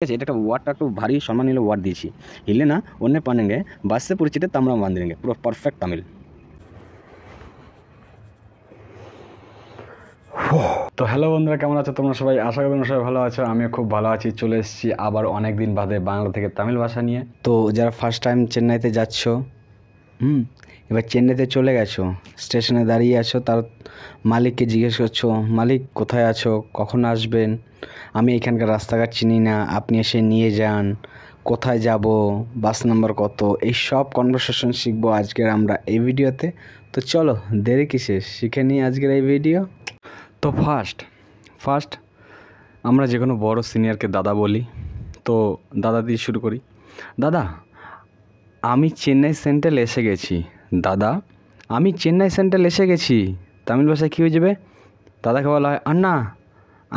ঠিক আছে এটা একটা ওয়ার্ডটা একটু ভারী সম্মান নিলে ওয়ার্ড দিয়েছি হিলে না অন্য পানেঙ্গে বাসে পরিচিত তামরাম বান্দিরেঙ্গে পুরো পারফেক্ট তামিল তো হ্যালো বন্ধুরা কেমন আছো তোমরা সবাই আশা করি তোমরা সবাই ভালো আছো আমিও খুব ভালো আছি চলে এসেছি আবার অনেক দিন বাদে বাংলা থেকে তামিল ভাষা নিয়ে তো যারা ফার্স্ট টাইম চেন্নাইতে যাচ্ছ হুম এবার চেন্নাইতে চলে গেছো স্টেশনে দাঁড়িয়ে আছো তার মালিককে জিজ্ঞেস করছো মালিক কোথায় আছো কখন আসবেন আমি এখানকার রাস্তাঘাট চিনি না আপনি এসে নিয়ে যান কোথায় যাব বাস নাম্বার কত এই সব কনভারসেশন শিখবো আজকের আমরা এই ভিডিওতে তো চলো দেরি কিসে শিখে নিই আজকের এই ভিডিও তো ফার্স্ট ফার্স্ট আমরা যে কোনো বড় সিনিয়রকে দাদা বলি তো দাদা দিয়ে শুরু করি দাদা আমি চেন্নাই সেন্ট্রাল এসে গেছি দাদা আমি চেন্নাই সেন্ট্রাল এসে গেছি তামিল ভাষায় কী হয়ে যাবে দাদাকে বলা হয় আন্না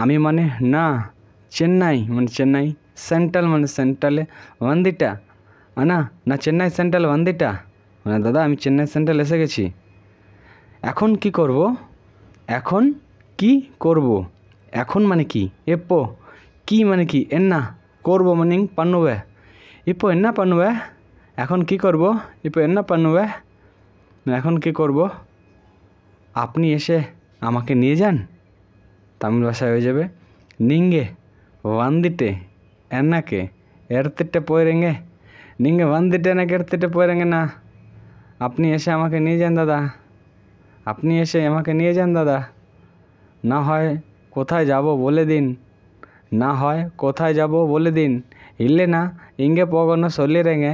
আমি মানে না চেন্নাই মানে চেন্নাই সেন্ট্রাল মানে সেন্ট্রালে ওয়ান্দিটা আনা না চেন্নাই সেন্ট্রাল ওয়ান্দিটা মানে দাদা আমি চেন্নাই সেন্ট্রাল এসে গেছি এখন কি করব এখন কি করব এখন মানে কি এপো কি মানে কি এন্না করবো মানে পান্নুবে এপো এন্না পান্নব্যা এখন কি করব இப்போ என்ன பண்ணுবে এখন কি করব আপনি এসে আমাকে নিয়ে যান তামিল ভাষায় হয়ে যাবে নিঙ্গে ওয়ান্দিটে এনাকে এরতেটে পয়রেঙ্গে নিঙ্গে ওয়ান্দিটে এনাকে এরতেটে পয়রেঙ্গে না আপনি এসে আমাকে নিয়ে যান দাদা আপনি এসে আমাকে নিয়ে যান দাদা না হয় কোথায় যাব বলে দিন না হয় কোথায় যাব বলে দিন ইলে না ইঙ্গে পগনো সল্লি রেঙে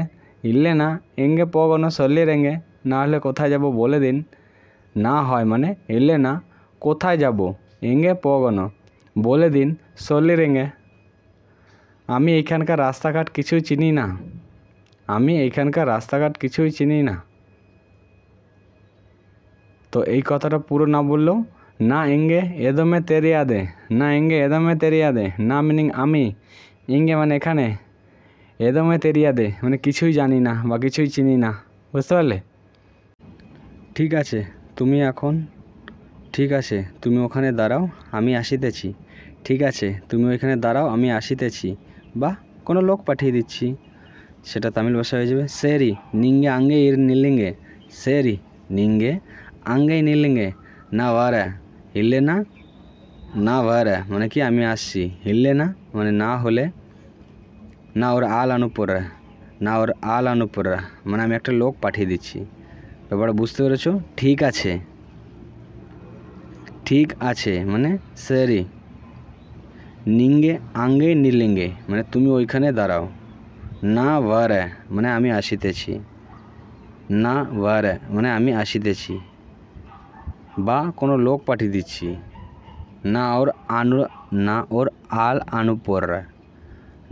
இல்லைண்ணா எங்கே போகணும் சொல்லிடுங்க নাহলে কোথায় যাব বলে দিন না হয় মানে না কোথায় যাব এঙ্গে পোগনো বলে দিন রেঙ্গে আমি এখানকার রাস্তাঘাট কিছুই চিনি না আমি এখানকার রাস্তাঘাট কিছুই চিনি না তো এই কথাটা পুরো না বললেও না এঙ্গে এদমে তেরিয়া দে না এঙ্গে এদমে তেরিয়া দে না মিনিং আমি ইঙ্গে মানে এখানে এদমে তেরিয়া দে মানে কিছুই জানি না বা কিছুই চিনি না বুঝতে পারলে ঠিক আছে তুমি এখন ঠিক আছে তুমি ওখানে দাঁড়াও আমি আসিতেছি ঠিক আছে তুমি ওইখানে দাঁড়াও আমি আসিতেছি বা কোনো লোক পাঠিয়ে দিচ্ছি সেটা তামিল ভাষা হয়ে যাবে সেরি নিঙ্গে আঙ্গে ইর নিলিঙ্গে সেরি নিঙ্গে আঙ্গে নিলিঙ্গে না ভারা হিললে না না ভারা মানে কি আমি আসছি হিললে না মানে না হলে না ওর আল আনুপুরা না ওর আল আনুপুরা মানে আমি একটা লোক পাঠিয়ে দিচ্ছি ব্যাপারটা বুঝতে পেরেছো ঠিক আছে ঠিক আছে মানে সেরি নিঙ্গে আঙ্গে নিলিঙ্গে মানে তুমি ওইখানে দাঁড়াও না ওয়ার মানে আমি আসিতেছি না ওয়ার মানে আমি আসিতেছি বা কোনো লোক পাঠিয়ে দিচ্ছি না ওর আনু না ওর আল আনুপররা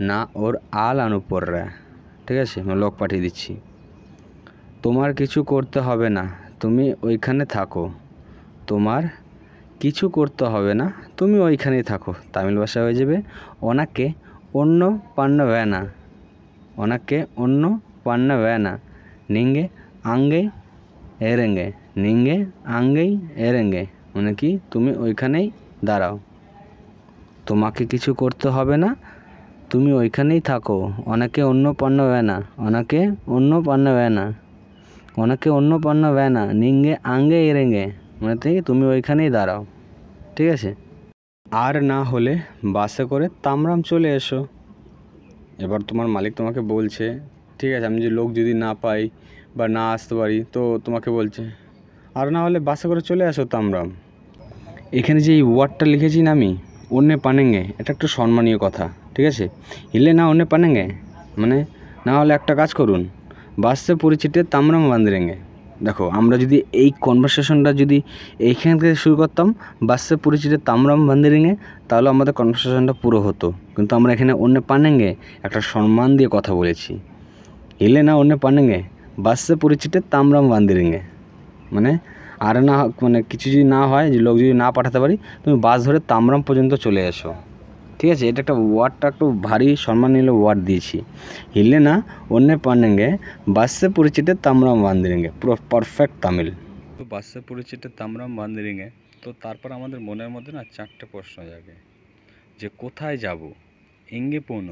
না ওর আল আনুপররা ঠিক আছে আমি লোক পাঠিয়ে দিচ্ছি তোমার কিছু করতে হবে না তুমি ওইখানে থাকো তোমার কিছু করতে হবে না তুমি ওইখানেই থাকো তামিল ভাষা হয়ে যাবে ওনাকে অন্য পান্ন ব্যানা ওনাকে অন্য পান্ন ব্যানা নিঙ্গে আঙ্গে এরেঙ্গে নিঙ্গে আঙ্গেই এরেঙ্গে মানে কি তুমি ওইখানেই দাঁড়াও তোমাকে কিছু করতে হবে না তুমি ওইখানেই থাকো অনেকে অন্য পণ্য না অনেকে অন্য পণ্য না অনেকে অন্য পণ্য না নিঙ্গে আঙ্গে এরেঙ্গে মানে থেকে তুমি ওইখানেই দাঁড়াও ঠিক আছে আর না হলে বাসে করে তামরাম চলে এসো এবার তোমার মালিক তোমাকে বলছে ঠিক আছে আমি যে লোক যদি না পাই বা না আসতে পারি তো তোমাকে বলছে আর না হলে বাসে করে চলে আসো তামরাম এখানে যে এই ওয়ার্ডটা লিখেছি না আমি অন্য পানেঙ্গে এটা একটা সম্মানীয় কথা ঠিক আছে হিলে না অন্য পানেঙ্গে মানে না হলে একটা কাজ করুন বাসে পরিচিতে তামরাম বান্দরেঙ্গে দেখো আমরা যদি এই কনভারসেশনটা যদি এইখান থেকে শুরু করতাম বাসে পরিচিতে তামরাম বান্দিরিংয়ে তাহলে আমাদের কনভারসেশনটা পুরো হতো কিন্তু আমরা এখানে অন্য পানেঙ্গে একটা সম্মান দিয়ে কথা বলেছি এলে না অন্য পানেঙ্গে বাসে পরিচিতে তামরাম বান্দিরিংয়ে মানে আর না মানে কিছু যদি না হয় যে লোক যদি না পাঠাতে পারি তুমি বাস ধরে তামরাম পর্যন্ত চলে এসো ঠিক আছে এটা একটা ওয়ার্ডটা একটু ভারী সম্মানীয় ওয়ার্ড দিয়েছি না অন্য পান্ডেঙ্গে বাসে পরিচিত তামরাম বান্দিরিঙ্গে পুরো পারফেক্ট তামিল তো বাসে পরিচিত তামরাম বান্দিরিঙ্গে তো তারপর আমাদের মনের মধ্যে না চারটে প্রশ্ন জাগে যে কোথায় যাব এঙ্গে পৌন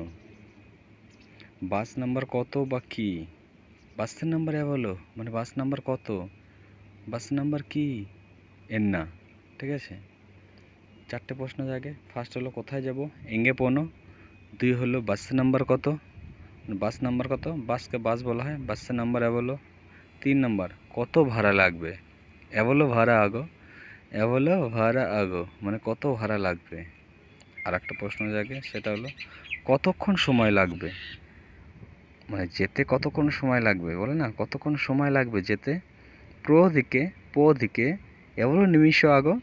বাস নাম্বার কত বা কি বাসের নাম্বার বলো মানে বাস নাম্বার কত বাস নাম্বার কি এর না ঠিক আছে চারটে প্রশ্ন থাকে ফার্স্ট হলো কোথায় যাব এঙ্গে পৌনো দুই হলো বাস নাম্বার কত বাস নাম্বার কত বাসকে বাস বলা হয় বাসের নাম্বার এভোলো তিন নাম্বার কত ভাড়া লাগবে এভোলো ভাড়া আগো এভোলো ভাড়া আগো মানে কত ভাড়া লাগবে আর একটা প্রশ্ন জাগে সেটা হলো কতক্ষণ সময় লাগবে মানে যেতে কতক্ষণ সময় লাগবে বলে না কতক্ষণ সময় লাগবে যেতে প্রো দিকে পো দিকে এভোলো নিমিষ আগো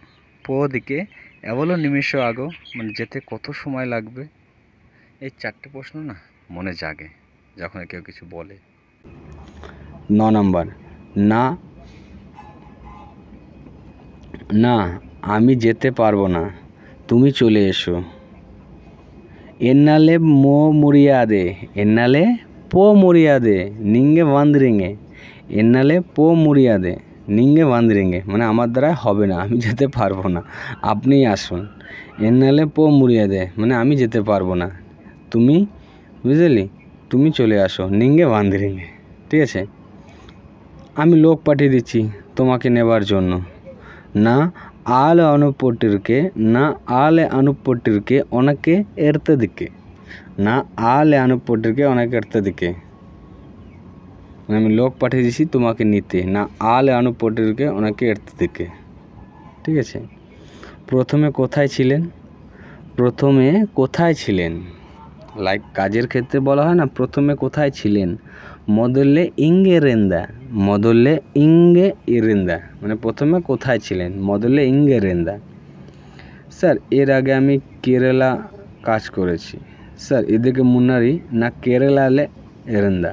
পো দিকে এবলো নিমেষ আগো মানে যেতে কত সময় লাগবে এই চারটে প্রশ্ন না মনে জাগে যখন কেউ কিছু বলে ন নম্বর না না আমি যেতে পারবো না তুমি চলে এসো এন্নালে মো দে এন্নালে পো দে নিঙ্গে বান্দ্রিঙে এন্নালে পো দে নিঙ্গে বান্দিরেঙ্গে মানে আমার দ্বারা হবে না আমি যেতে পারবো না আপনি আসুন এনালে পো মুড়িয়ে দেয় মানে আমি যেতে পারবো না তুমি বুঝলি তুমি চলে আসো নিঙ্গে বান্দিরেঙ্গে ঠিক আছে আমি লোক পাঠিয়ে দিচ্ছি তোমাকে নেবার জন্য না না আলে অনুপটিরকে অনেকে এরতে দিকে না আলে অনুপটিরকে অনেকে এরতে দিকে মানে আমি লোক পাঠিয়ে দিয়েছি তোমাকে নিতে না আল আনুপটেরকে ওনাকে এড়তে থেকে ঠিক আছে প্রথমে কোথায় ছিলেন প্রথমে কোথায় ছিলেন লাইক কাজের ক্ষেত্রে বলা হয় না প্রথমে কোথায় ছিলেন মদল্লে ইঙ্গে রেন্দা মদল্লে ইঙ্গে ইরেন্দা মানে প্রথমে কোথায় ছিলেন মদল্লে ইঙ্গে রেন্দা স্যার এর আগে আমি কেরালা কাজ করেছি স্যার এদিকে মুন্নারি না কেরালালে এরেন্দা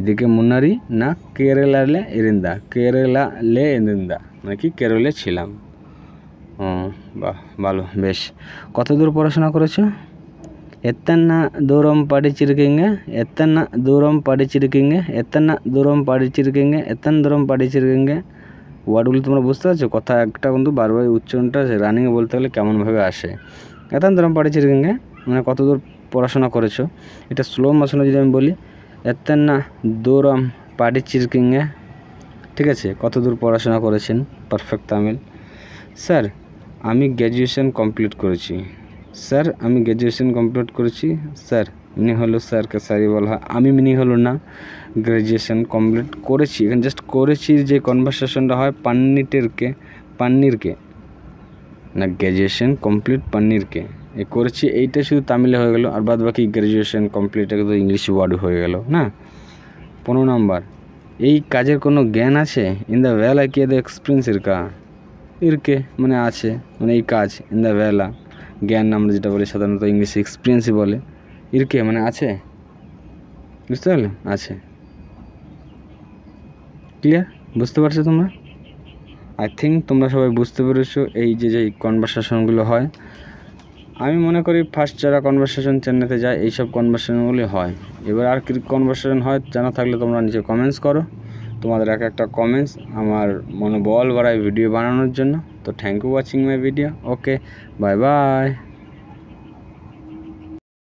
இதுக்கு முன்னாடி நான் கேரளாவில் இருந்தேன் কেরালালে இருந்தேন নাকি কেরলে ছিলাম ও বাহ ভালো বেশ কত দূর পড়াশোনা করেছো எத்தனை தூரம் படிச்சிருக்கீங்க எத்தனை தூரம் படிச்சிருக்கீங்க এতনা দূরম পড়েছিরকিঙ্গে এতন দূরম পড়েছিরকিঙ্গে ওয়ার্ডগুলো তোমরা বুঝতে পারছো কথা একটা কিন্তু বারবার উচ্চারণটা রানিংয়ে বলতে গেলে কেমনভাবে আসে এতন দূরম পড়েছিরকিঙ্গে মানে কত দূর পড়াশোনা করেছো এটা স্লো মোশনে যদি আমি বলি এতনা দূরম পাডিচিরকিঙ্গে ঠিক আছে কত দূর পড়াশোনা করেছেন পারফেক্ট তামিল স্যার আমি গ্র্যাজুয়েশন কমপ্লিট করেছি স্যার আমি গ্র্যাজুয়েশন কমপ্লিট করেছি স্যার মিনি হলো স্যারকে স্যারই বলা হয় আমি মিনি হলো না গ্র্যাজুয়েশন কমপ্লিট করেছি এখানে জাস্ট করেছি যে কনভারসেশনটা হয় পান্নিটেরকে পান্নিরকে না গ্র্যাজুয়েশন কমপ্লিট পান্নিরকে করেছি এইটা শুধু তামিলে হয়ে গেল আর বাদ বাকি গ্র্যাজুয়েশন কমপ্লিট একদম ইংলিশ ওয়ার্ড হয়ে গেল না পনেরো নম্বর এই কাজের কোনো জ্ঞান আছে ইন দ্য ভেলা কি এদের এক্সপিরিয়েন্স ইরকা ইরকে মানে আছে মানে এই কাজ ইন দ্য ভেলা জ্ঞান আমরা যেটা বলি সাধারণত ইংলিশে এক্সপিরিয়েন্সই বলে ইরকে মানে আছে বুঝতে পারলে আছে ক্লিয়ার বুঝতে পারছো তোমরা আই থিঙ্ক তোমরা সবাই বুঝতে পেরেছো এই যে যে কনভারসেশনগুলো হয় আমি মনে করি ফার্স্ট যারা কনভারসেশন চেন্নাইতে যায় এইসব কনভারসেশনগুলি হয় এবার আর কি কনভারসেশন হয় জানা থাকলে তোমরা নিজে কমেন্টস করো তোমাদের এক একটা কমেন্টস আমার মনোবল বাড়ায় ভিডিও বানানোর জন্য তো thank you watching my video okay bye by